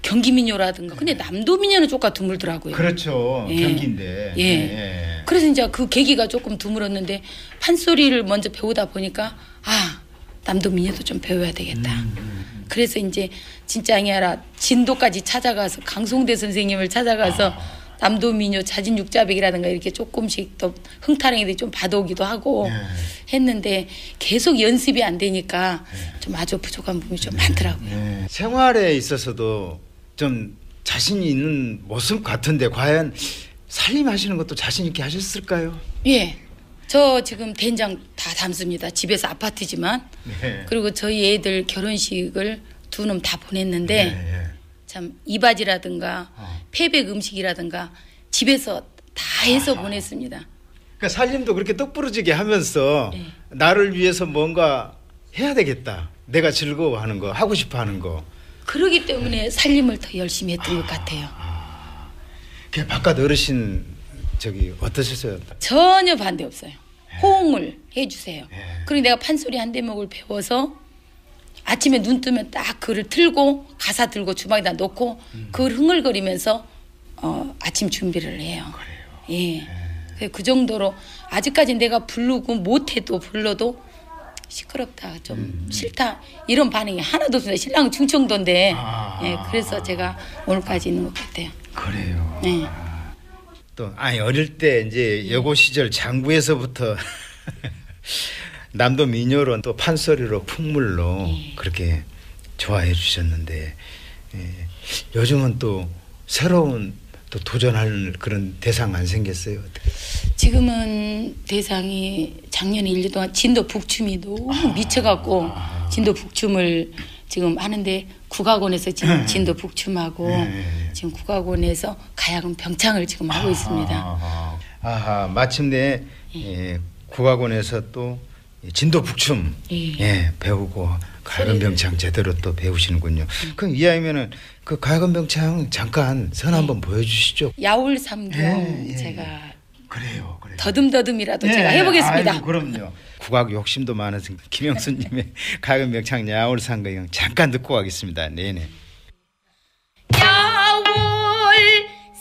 경기민요라든가. 근데 네. 남도민요는 조금 드물더라고요. 그렇죠. 예. 경기인데. 예. 예. 그래서 이제 그 계기가 조금 드물었는데 판소리를 먼저 배우다 보니까 아 남도민요도 좀 배워야 되겠다. 음. 음. 그래서 이제 진짜 이니라 진도까지 찾아가서 강송대 선생님을 찾아가서 아. 남도민요 자진 육자백이라든가 이렇게 조금씩 또 흥타령이들이 좀 받아오기도 하고 예. 했는데 계속 연습이 안 되니까 예. 좀 아주 부족한 부분이 좀 많더라고요. 예. 생활에 있어서도 좀자신 있는 모습 같은데 과연 살림하시는 것도 자신 있게 하셨을까요? 예. 저 지금 된장 다 담습니다. 집에서 아파트지만. 네. 그리고 저희 애들 결혼식을 두 놈 다 보냈는데 네, 참 이바지라든가 어. 폐백 음식이라든가 집에서 다 해서 아하. 보냈습니다. 그러니까 살림도 그렇게 똑부러지게 하면서 네. 나를 위해서 뭔가 해야 되겠다. 내가 즐거워하는 거, 하고 싶어 하는 거. 그러기 때문에 살림을 더 열심히 했던 아, 것 같아요. 아, 아. 바깥 어르신 저기 어떠셨어요? 전혀 반대 없어요. 예. 호응을 해주세요. 예. 그리고 내가 판소리 한 대목을 배워서 아침에 눈 뜨면 딱 글을 틀고 가사 들고 주방에다 놓고 음. 흥얼거리면서 어, 아침 준비를 해요. 그래요. 예. 예. 그 정도로 아직까지 내가 부르고 못해도 불러도 시끄럽다 좀 음. 싫다 이런 반응이 하나도 없어요. 신랑 충청도인데 아. 예, 그래서 제가 오늘까지 있는 것 같아요. 그래요. 예. 또 아니 어릴 때 이제 예. 여고 시절 장부에서부터 남도 민요로 또 판소리로 풍물로 예. 그렇게 좋아해 주셨는데 예. 요즘은 또 새로운 또 도전할 그런 대상 안 생겼어요? 어떻게? 지금은 대상이 작년 1년 동안 진도 북춤이 너무 아. 미쳐갖고 진도 북춤을 지금 하는데 국악원에서 지금 예, 예. 진도 북춤하고 예, 지금 국악원에서 가야금 병창을 지금 하고 있습니다. 아하, 마침내 예, 국악원에서 또 진도 북춤 예. 예, 배우고 가야금병창 제대로 또 배우시는군요. 음. 그럼 이 아이면은 그 가야금병창 잠깐 선 한번 보여주시죠. 야울 삼경 제가 그래요, 그래요. 더듬더듬이라도 네, 제가 예, 해보겠습니다. 아유, 그럼요. 국악 욕심도 많은 김영수님의 가요 명창 야월 상가영 잠깐 듣고 가겠습니다. 네네. 야월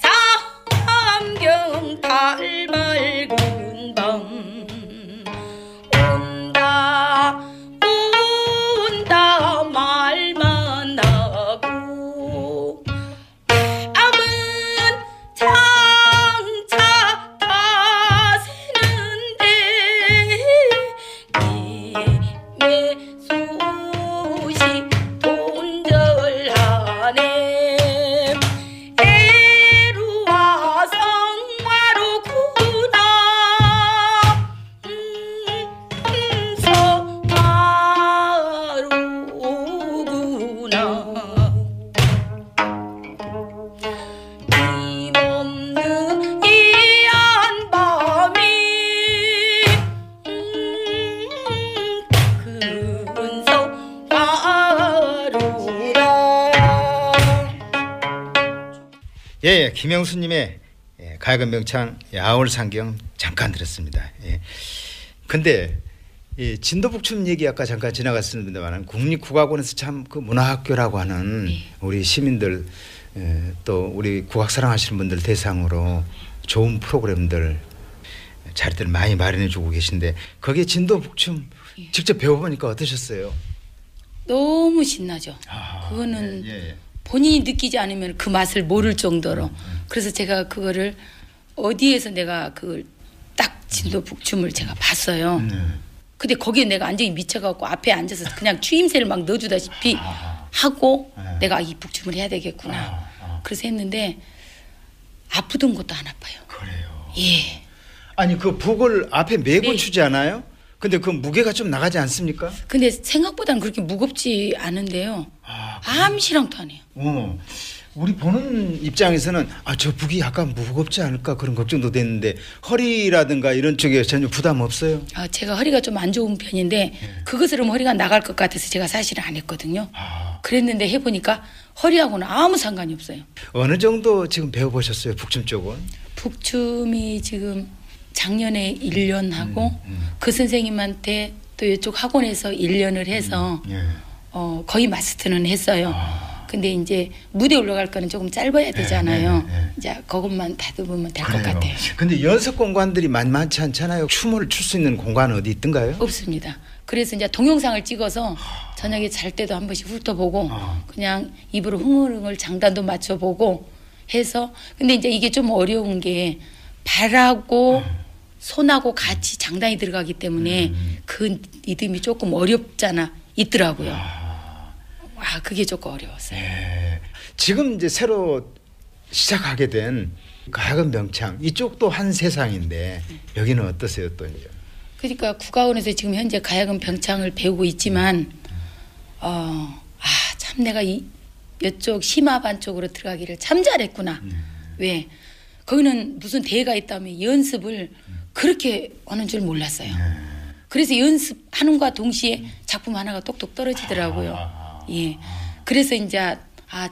삼경 달발고 김영수님의 예, 가야금 명창 야월상경 예, 잠깐 들었습니다. 예. 근데 예, 진도북춤 얘기 아까 잠깐 지나갔습니다만 국립국악원에서 참 그 문화학교라고 하는 네. 우리 시민들 예, 또 우리 국악 사랑하시는 분들 대상으로 좋은 프로그램들 자리들 많이 마련해 주고 계신데 거기에 진도북춤 예. 직접 배워보니까 어떠셨어요? 너무 신나죠. 아, 그거는 예, 본인이 느끼지 않으면 그 맛을 모를 정도로 그래서 제가 그거를 어디에서 내가 그걸 딱 진도 북춤을 제가 봤어요. 네. 근데 거기에 내가 완전히 미쳐갖고 앞에 앉아서 그냥 추임새를 막 넣어주다시피 아, 아, 아. 하고 네. 내가 이 북춤을 해야 되겠구나. 그래서 했는데 아프던 것도 안 아파요. 그래요. 예. 아니 그 북을 앞에 메고 네. 추지 않아요? 근데 그 무게가 좀 나가지 않습니까? 근데 생각보다는 그렇게 무겁지 않은데요. 아, 암시랑타네요. 어. 우리 보는 입장에서는 아, 저 북이 약간 무겁지 않을까 그런 걱정도 됐는데 허리라든가 이런 쪽에 전혀 부담 없어요? 아, 제가 허리가 좀 안 좋은 편인데 네. 예. 그것으로 허리가 나갈 것 같아서 제가 사실은 안 했거든요. 아. 그랬는데 해보니까 허리하고는 아무 상관이 없어요. 어느 정도 지금 배워보셨어요? 북춤 쪽은? 북춤이 지금 작년에 1년 하고 음, 음. 그 선생님한테 또 이쪽 학원에서 1년을 해서 음, 예. 어, 거의 마스터는 했어요. 아. 근데 이제 무대 올라갈 거는 조금 짧아야 예, 되잖아요. 네, 네, 네. 이제 그것만 다듬으면 될 것 같아요. 근데 연습 공간들이 만만치 않잖아요. 춤을 출 수 있는 공간 어디 있던가요? 없습니다. 그래서 이제 동영상을 찍어서 저녁에 잘 때도 한 번씩 훑어보고 아. 그냥 입으로 흥얼흥얼 장단도 맞춰보고 해서 근데 이제 이게 좀 어려운 게 발하고 아. 손하고 같이 장단이 들어가기 때문에 음. 그 리듬이 조금 어렵잖아 있더라고요. 아. 아, 그게 조금 어려웠어요. 예. 지금 이제 새로 시작하게 된 가야금 명창 이쪽도 한 세상인데 네. 여기는 어떠세요 또 이제? 그러니까 국가원에서 지금 현재 가야금 병창을 배우고 있지만 음. 어, 아참 내가 이 이쪽 심화반 쪽으로 들어가기를 참 잘했구나. 음. 왜 거기는 무슨 대회가 있다면 연습을 음. 그렇게 하는 줄 몰랐어요. 음. 그래서 연습하는과 동시에 작품 하나가 똑똑 떨어지더라고요. 아. 아, 아. 예. 그래서 이제 아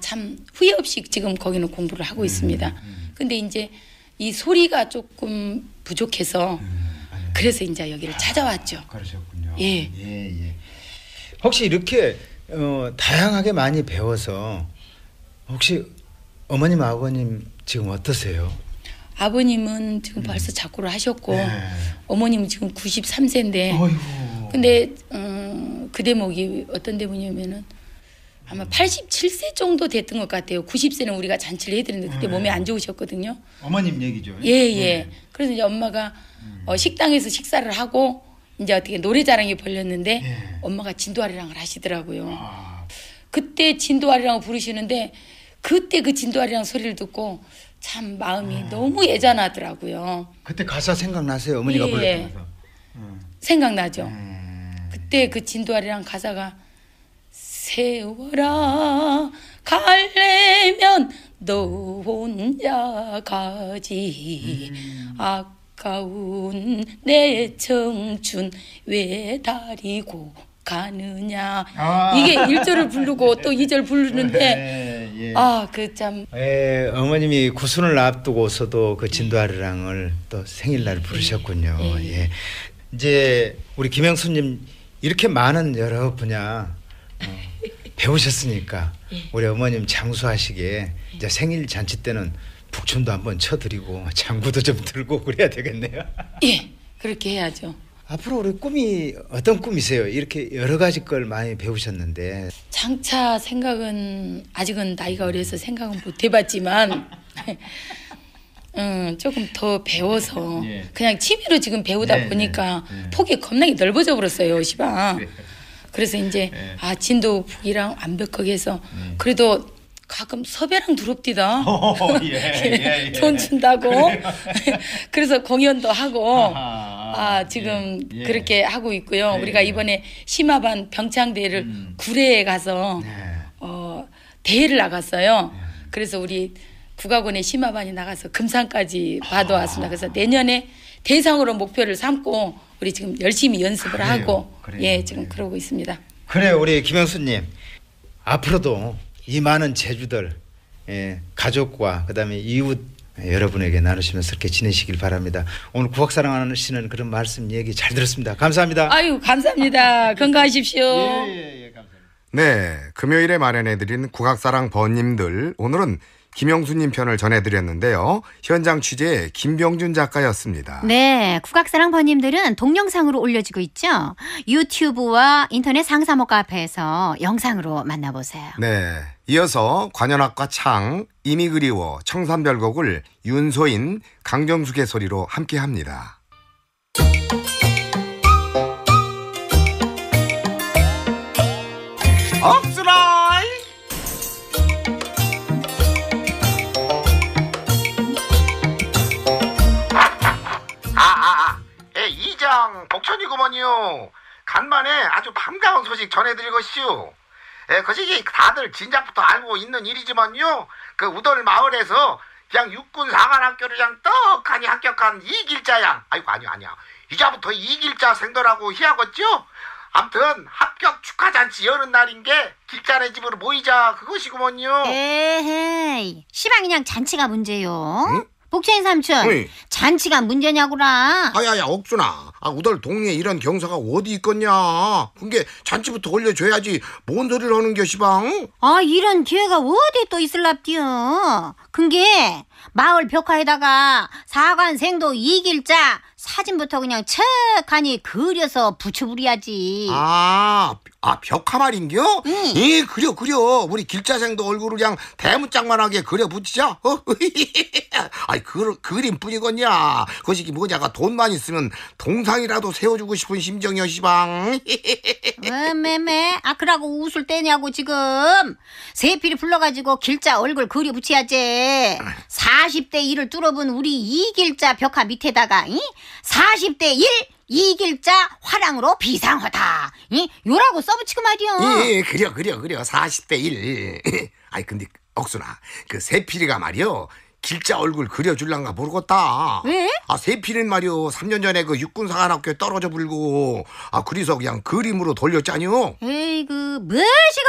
참 후회 없이 지금 거기는 공부를 하고 음. 있습니다. 음. 근데 이제 이 소리가 조금 부족해서 음, 그래서 이제 여기를 아, 찾아왔죠. 그러셨군요. 예. 예, 예. 혹시 이렇게 어, 다양하게 많이 배워서 혹시 어머님 아버님 지금 어떠세요? 아버님은 지금 음. 벌써 작고를 하셨고 네. 어머님은 지금 93세인데 어이구. 근데 어, 그 대목이 어떤 대목이냐면은 아마 87세 정도 됐던 것 같아요. 90세는 우리가 잔치를 해드렸는데 그때 네. 몸이 안 좋으셨거든요. 어머님 얘기죠. 예, 예. 네. 그래서 이제 엄마가 음. 어, 식당에서 식사를 하고 이제 어떻게 노래자랑이 벌렸는데 네. 엄마가 진도아리랑을 하시더라고요. 아. 그때 진도아리랑 부르시는데 그때 그 진도아리랑 소리를 듣고 참 마음이 아. 너무 예전하더라고요. 그때 가사 생각나세요? 어머니가 예. 불렀던 가사. 음. 생각나죠. 음. 그때 그 진도아리랑 가사가 세워라 갈래면 너 혼자 가지 음. 아까운 내 청춘 왜 다리고 가느냐 아. 이게 1절을 부르고 또 2절 부르는데 네, 예, 아그 참 예, 어머님이 구순을 앞두고서도 그 진도아르랑을 또 생일날 네. 부르셨군요 네. 예. 이제 우리 김영수님 이렇게 많은 여러 분야 배우셨으니까 예. 우리 어머님 장수하시기에 예. 이제 생일 잔치 때는 북촌도 한번 쳐드리고 장구도 좀 들고 그래야 되겠네요. 예, 그렇게 해야죠. 앞으로 우리 꿈이 어떤 꿈이세요? 이렇게 여러 가지 걸 많이 배우셨는데 장차 생각은 아직은 나이가 어려서 생각은 못 해봤지만 음, 조금 더 배워서 예. 그냥 취미로 지금 배우다 네, 네. 보니까 네, 네. 폭이 겁나게 넓어져 버렸어요 시방. 네. 그래서 이제 네. 아 진도 북이랑 완벽하게 해서 네. 그래도 가끔 섭외랑 두릅디다. 어, 예, 예, 예, 돈 준다고. 그래서 공연도 하고. 아하, 아 지금 예, 예. 그렇게 하고 있고요. 우리가 이번에 심화반 병창대회를 음. 구례에 가서 네. 어, 대회를 나갔어요. 그래서 우리 국악원의 심화반이 나가서 금상까지 아. 받아왔습니다. 그래서 내년에 대상으로 목표를 삼고 우리 지금 열심히 연습을 그래요, 하고 그래요, 예 지금 그래요. 예. 그러고 있습니다. 그래 우리 김영수님 앞으로도 이 많은 제주들 예, 가족과 그다음에 이웃 예, 여러분에게 나누시면서 이렇게 지내시길 바랍니다. 오늘 구학사랑하시는 그런 말씀 얘기 잘 들었습니다. 감사합니다. 아유 감사합니다. 건강하십시오. 예, 예, 예, 감사합니다. 네, 금요일에 마련해드린 국악사랑 번님들 오늘은 김영수님 편을 전해드렸는데요. 현장 취재 김병준 작가였습니다. 네, 국악사랑버님들은 동영상으로 올려지고 있죠. 유튜브와 인터넷 상사모 카페에서 영상으로 만나보세요. 네, 이어서 관현악과 창, 이미 그리워, 청산별곡을 윤소인, 강정숙의 소리로 함께합니다. 억수라! 농촌이구먼요. 간만에 아주 반가운 소식 전해드리고시오. 예, 그것이 다들 진작부터 알고 있는 일이지만요. 그 우돌 마을에서 그냥 육군 사관학교를 그냥 떡하니 합격한 이길자양. 아이고 아니야 아니야. 이자부터 이길자 생도라고 희하겠죠? 암튼 합격 축하 잔치 여는 날인 게 길자네 집으로 모이자 그것이구먼요. 에헤이. 시방 그냥 잔치가 문제요. 응? 복채인 삼촌 어이. 잔치가 문제냐구라 아야야 억준아 아, 우덜 동네에 이런 경사가 어디 있겠냐 그게 잔치부터 올려줘야지 뭔 소리를 하는 겨 시방 아 이런 기회가 어디 또 있을랍디요 그게 마을 벽화에다가 사관생도 이길자 사진부터 그냥 척하니 그려서 붙여부려야지. 아, 아 벽화 말인겨? 응. 예, 그려 그려. 우리 길자생도 얼굴을 그냥 대문짝만하게 그려 붙이자. 어? 아이 그 그림뿐이겠냐. 거시기 뭐냐가 돈만 있으면 동상이라도 세워주고 싶은 심정이여 시방. 왜매매? 아 그러고 웃을 때냐고 지금. 세필이 불러가지고 길자 얼굴 그려 붙여야지. 아. 사 40대 1을 뚫어본 우리 2길자 벽화 밑에다가 이? 40대 1 2길자 화랑으로 비상하다. 이? 요라고 써붙이고 말이오 예, 그려 그려 그려 40대 1. 아이 근데 억순아 그 세필이가 말이오 길자 얼굴 그려줄랑가 모르겠다. 왜? 아, 세필은 말이오 3년 전에 그 육군사관학교에 떨어져 불고. 아, 그래서 그냥 그림으로 돌렸잖요. 에이, 그, 무엇이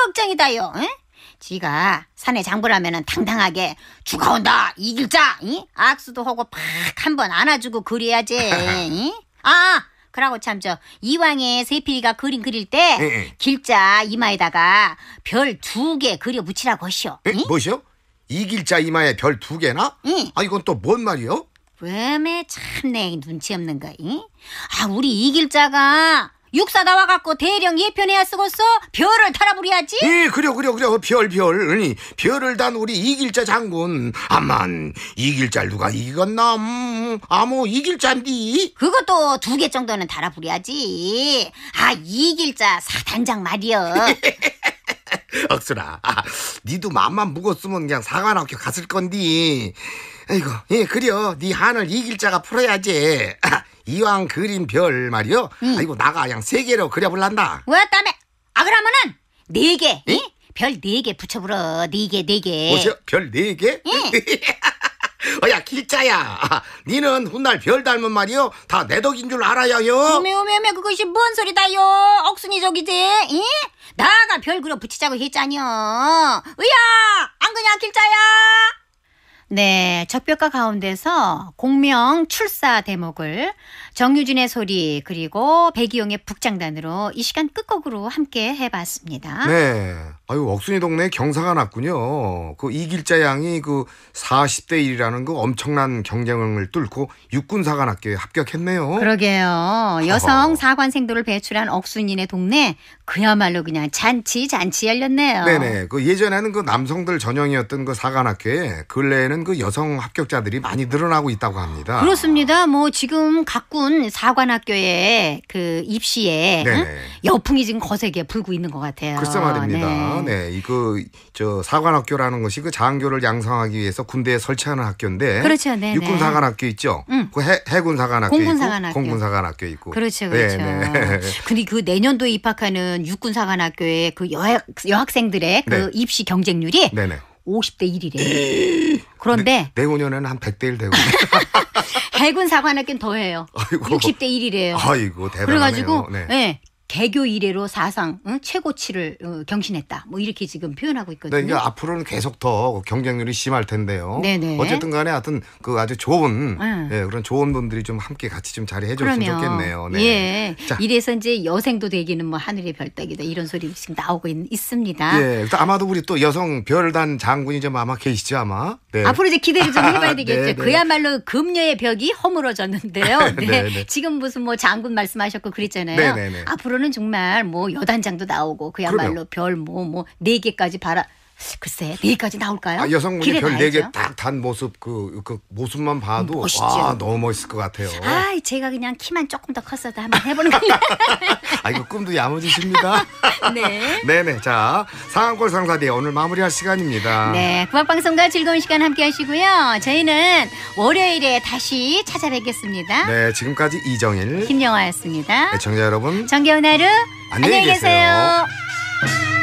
걱정이다요, 에? 지가 산에 장부라면은 당당하게 죽어온다 이길자 이? 악수도 하고 팍 한 번 안아주고 그래야지 아 그러고 참저 이왕에 세필이가 그림 그릴 때 예. 예. 길자 이마에다가 별 두 개 그려 붙이라고 하시오 예, 이? 뭐시요? 이길자 이마에 별 두 개나? 응. 예. 아 이건 또 뭔 말이요? 왜매 참내 눈치 없는 거 이? 아 우리 이길자가 육사 나와갖고 대령 예편해야 쓰고서 별을 달아부려야지. 예, 그려, 그래 그려. 그 별, 별. 아니, 별을 단 우리 이길자 장군. 암만, 이길자 누가 이겼나? 음, 아무 이길자인디. 그것도 두 개 정도는 달아부려야지. 아, 이길자 사단장 말이여. 억수라, 아, 니도 맘만 묵었으면 그냥 사관학교 갔을 건디. 아이고, 예, 그려. 네 한을 이길자가 풀어야지. 아, 이왕 그린 별 말이요. 응. 아이고 나가 그냥 세 개로 그려볼란다. 왜 뭐 땀에? 아 그러면은 네 개. 응? 별 네 개 붙여보러 네 개, 네 개. 뭐죠? 별네 개? 응. 어야 길자야 니는 훗날 별 닮은 말이요 다 내 덕인 줄 알아야요 오메오메오메 그것이 뭔 소리다요 억순이적이지 이? 나가 별 그려 붙이자고 했잖여 으야 안 그냥 길자야 네, 적벽가 가운데서 공명 출사 대목을 정유진의 소리 그리고 백이용의 북장단으로 이 시간 끝곡으로 함께 해봤습니다. 네. 아유 억순이 동네 경사가 났군요. 그 이길자 양이 그 40대 1이라는 그 엄청난 경쟁을 뚫고 육군사관 학교에 합격했네요. 그러게요. 여성 사관생도를 배출한 억순이네 동네 그야말로 그냥 잔치 잔치 열렸네요. 네네. 그 예전에는 그 남성들 전형이었던 그 사관 학교에 근래에는 그 여성 합격자들이 많이 늘어나고 있다고 합니다. 그렇습니다. 뭐 지금 가끔 추운 사관학교의 그 입시에 응? 여풍이 지금 거세게 불고 있는 것 같아요. 글쎄 말입니다. 네, 네 이거 그, 저 사관학교라는 것이 그 장교를 양성하기 위해서 군대에 설치하는 학교인데, 그렇죠, 네, 네. 육군 사관학교 있죠. 응. 음. 그 해, 해군 사관학교 공군 사관학교. 공군 사관학교 있고, 그렇죠, 네, 그렇죠. 네, 근데 그 내년도에 입학하는 육군 사관학교의 그 여학, 여학생들의 그 입시 경쟁률이 네네. 50대 1이래. 그런데 내, 내후년에는 한 100대 1 되고. 해군 사관학교는 더해요. 60대 1이래요. 아이고 대단하네요. 그래가지고 네. 네. 개교 이래로 사상 응? 최고치를 어, 경신했다. 뭐 이렇게 지금 표현하고 네, 있거든요. 네, 그러니까 앞으로는 계속 더 경쟁률이 심할 텐데요. 네네. 네. 어쨌든 간에 하여튼 그 아주 좋은 음. 예, 그런 좋은 분들이 좀 함께 같이 좀 자리해 줬으면 좋겠네요. 네. 예. 자. 이래서 이제 여생도 되기는 뭐 하늘의 별따기다 이런 소리 지금 나오고 있, 습니다 예. 아마도 우리 또 여성 별단 장군이 좀 아마 계시죠 아마. 네. 앞으로 이제 기대를 좀 네, 해봐야 되겠죠. 그야말로 금녀의 벽이 허물어졌는데요. 네. 지금 무슨 뭐 장군 말씀하셨고 그랬잖아요. 네네네. 앞으로는 그거는 정말 뭐 여단장도 나오고 그야말로 별 뭐 뭐 네 개까지 바라 글쎄 내일까지 나올까요? 아, 여성분이 별네개딱 단 모습 그, 그 모습만 봐도 음, 멋있죠. 와 너무 멋있을 것 같아요. 아 제가 그냥 키만 조금 더 컸어도 한번 해보는 건데. 아 이거 꿈도 야무지십니다. 네. 네네 자 상한골 상사대 오늘 마무리할 시간입니다. 네 음악방송과 즐거운 시간 함께 하시고요. 저희는 월요일에 다시 찾아뵙겠습니다. 네 지금까지 이정일 김영화였습니다. 애청자 여러분 정겨운 하루 안녕히 계세요. 안녕히 계세요.